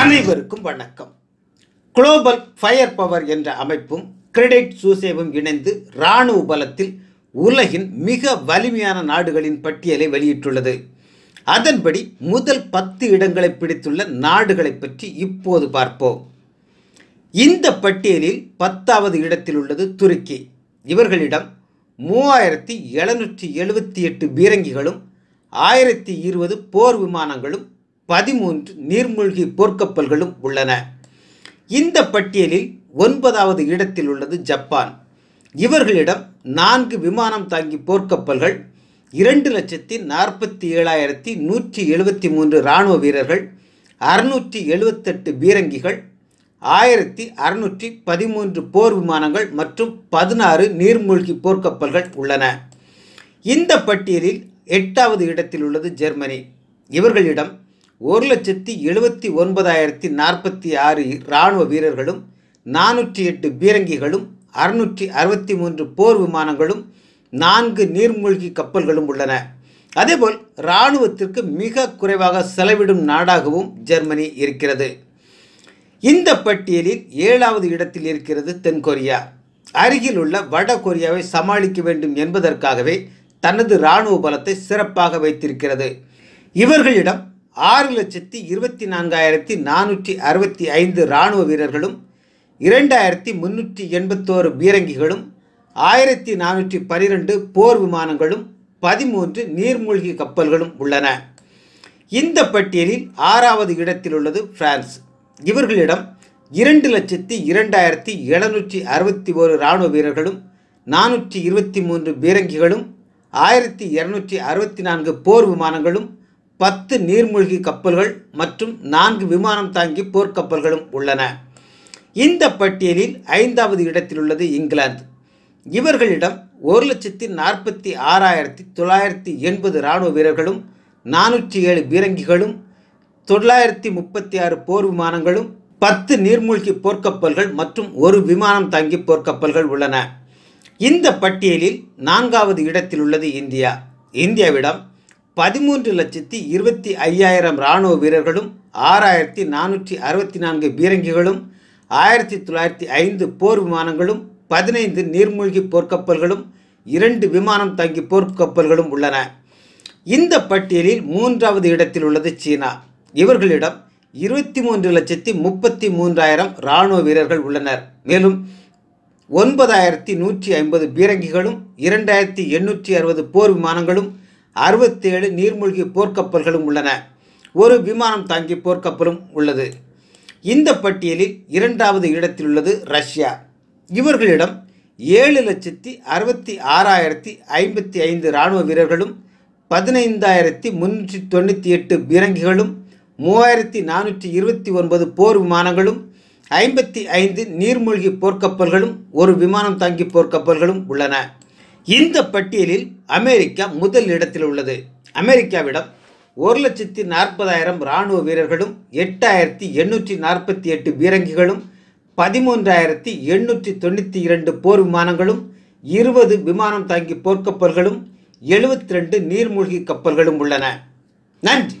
அனைவருக்கும் வணக்கம் global fire power என்ற அமைப்பும் கிரெடிட் சூசேவும் இணைந்து இராணுவ பலத்தில் உலகின் மிக வலிமையான நாடுகளின் பட்டியலை வெளியிட்டுள்ளது அதன்படி முதல் பத்து இடங்களை பிடித்துள்ள நாடுகளை பற்றி இப்போது பார்ப்போம் இந்த பட்டியலில் பத்தாவது இடத்தில் உள்ளது துருக்கி இவர்களிடம் மூவாயிரத்தி எழுநூற்றி எழுபத்தி எட்டு பீரங்கிகளும் ஆயிரத்தி இருபது போர் விமானங்களும் பதிமூன்று நீர்மூழ்கி போர்க்கப்பல்களும் உள்ளன இந்த பட்டியலில் ஒன்பதாவது இடத்தில் உள்ளது ஜப்பான் இவர்களிடம் நான்கு விமானம் தாங்கி போர்க்கப்பல்கள் இரண்டு லட்சத்தி நாற்பத்தி ஏழாயிரத்தி நூற்றி எழுபத்தி மூன்று இராணுவ வீரர்கள் அறுநூற்றி எழுபத்தெட்டு பீரங்கிகள் ஆயிரத்தி அறுநூற்றி பதிமூன்று போர் விமானங்கள் மற்றும் பதினாறு நீர்மூழ்கி போர்க்கப்பல்கள் உள்ளன இந்த பட்டியலில் எட்டாவது இடத்தில் உள்ளது ஜெர்மனி இவர்களிடம் ஒரு லட்சத்தி எழுபத்தி ஒன்பதாயிரத்தி நாற்பத்தி ஆறு இராணுவ வீரர்களும் நானூற்றி எட்டு பீரங்கிகளும் அறுநூற்றி அறுபத்தி மூன்று போர் விமானங்களும் நான்கு நீர்மூழ்கி கப்பல்களும் உள்ளன அதேபோல் இராணுவத்திற்கு மிக குறைவாக செலவிடும் நாடாகவும் ஜெர்மனி இருக்கிறது இந்த பட்டியலில் ஏழாவது இடத்தில் இருக்கிறது தென்கொரியா அருகில் உள்ள வட கொரியாவை சமாளிக்க வேண்டும் என்பதற்காகவே தனது இராணுவ பலத்தை சிறப்பாக வைத்திருக்கிறது இவர்களிடம் ஆறு லட்சத்தி இருபத்தி நான்காயிரத்தி நானூற்றி அறுபத்தி ஐந்து இராணுவ வீரர்களும் இரண்டாயிரத்தி முன்னூற்றி எண்பத்தோரு பீரங்கிகளும் ஆயிரத்தி நானூற்றி பனிரெண்டு போர் விமானங்களும் பதிமூன்று நீர்மூழ்கி கப்பல்களும் உள்ளன இந்த பட்டியலில் ஆறாவது இடத்தில் உள்ளது பிரான்ஸ் இவர்களிடம் இரண்டு லட்சத்தி இரண்டாயிரத்தி எழுநூற்றி அறுபத்தி ஒரு இராணுவ வீரர்களும் நானூற்றி இருபத்தி மூன்று பீரங்கிகளும் ஆயிரத்தி இரநூற்றி அறுபத்தி நான்கு போர் விமானங்களும் பத்து நீர்மூழ்கி கப்பல்கள் மற்றும் நான்கு விமானம் தாங்கி போர்க்கப்பல்களும் உள்ளன இந்த பட்டியலில் ஐந்தாவது இடத்தில் உள்ளது இங்கிலாந்து இவர்களிடம் ஒரு லட்சத்தி நாற்பத்தி ஆறாயிரத்தி தொள்ளாயிரத்தி எண்பது இராணுவ வீரர்களும் நானூற்றி ஏழு பீரங்கிகளும் தொள்ளாயிரத்தி முப்பத்தி ஆறு போர் விமானங்களும் பத்து நீர்மூழ்கி போர்க்கப்பல்கள் மற்றும் ஒரு விமானம் தாங்கி போர்க்கப்பல்கள் உள்ளன இந்த பட்டியலில் நான்காவது இடத்தில் உள்ளது இந்தியா இந்தியாவிடம் பதிமூன்று லட்சத்தி இருபத்தி ஐயாயிரம் இராணுவ வீரர்களும் ஆறாயிரத்தி நானூற்றி அறுபத்தி நான்கு பீரங்கிகளும் ஆயிரத்தி தொள்ளாயிரத்தி ஐந்து போர் விமானங்களும் பதினைந்து நீர்மூழ்கி போர்க்கப்பல்களும் இரண்டு விமானம் தங்கி போர்க்கப்பல்களும் உள்ளன இந்த பட்டியலில் மூன்றாவது இடத்தில் உள்ளது சீனா இவர்களிடம் இருபத்தி மூன்று லட்சத்தி முப்பத்தி மூன்றாயிரம் இராணுவ வீரர்கள் உள்ளனர் மேலும் ஒன்பதாயிரத்தி நூற்றி ஐம்பது பீரங்கிகளும் இரண்டாயிரத்தி எண்ணூற்றி அறுபது போர் விமானங்களும் அறுபத்தேழு நீர்மூழ்கி போர்க்கப்பல்களும் உள்ளன ஒரு விமானம் தாங்கி போர்க்கப்பலும் உள்ளது இந்த பட்டியலில் இரண்டாவது இடத்தில் உள்ளது ரஷ்யா இவர்களிடம் ஏழு லட்சத்தி அறுபத்தி ஆறாயிரத்தி ஐம்பத்தி ஐந்து இராணுவ வீரர்களும் பதினைந்தாயிரத்தி முன்னூற்றி தொண்ணூற்றி எட்டு பீரங்கிகளும் மூவாயிரத்தி நானூற்றி இருபத்தி ஒன்பது போர் விமானங்களும் ஐம்பத்தி ஐந்து நீர்மூழ்கி போர்க்கப்பல்களும் ஒரு விமானம் தாங்கி போர்க்கப்பல்களும் உள்ளன இந்த பட்டியலில் அமெரிக்கா முதல் இடத்தில் உள்ளது அமெரிக்காவிடம் ஒரு லட்சத்தி நாற்பதாயிரம் இராணுவ வீரர்களும் எட்டாயிரத்தி எண்ணூற்றி நாற்பத்தி எட்டு பீரங்கிகளும் பதிமூன்றாயிரத்தி எண்ணூற்றி தொண்ணூற்றி இரண்டு போர் விமானங்களும் இருபது விமானம் தாங்கி போர்க்கப்பல்களும் எழுபத்தி ரெண்டு நீர்மூழ்கி கப்பல்களும் உள்ளன நன்றி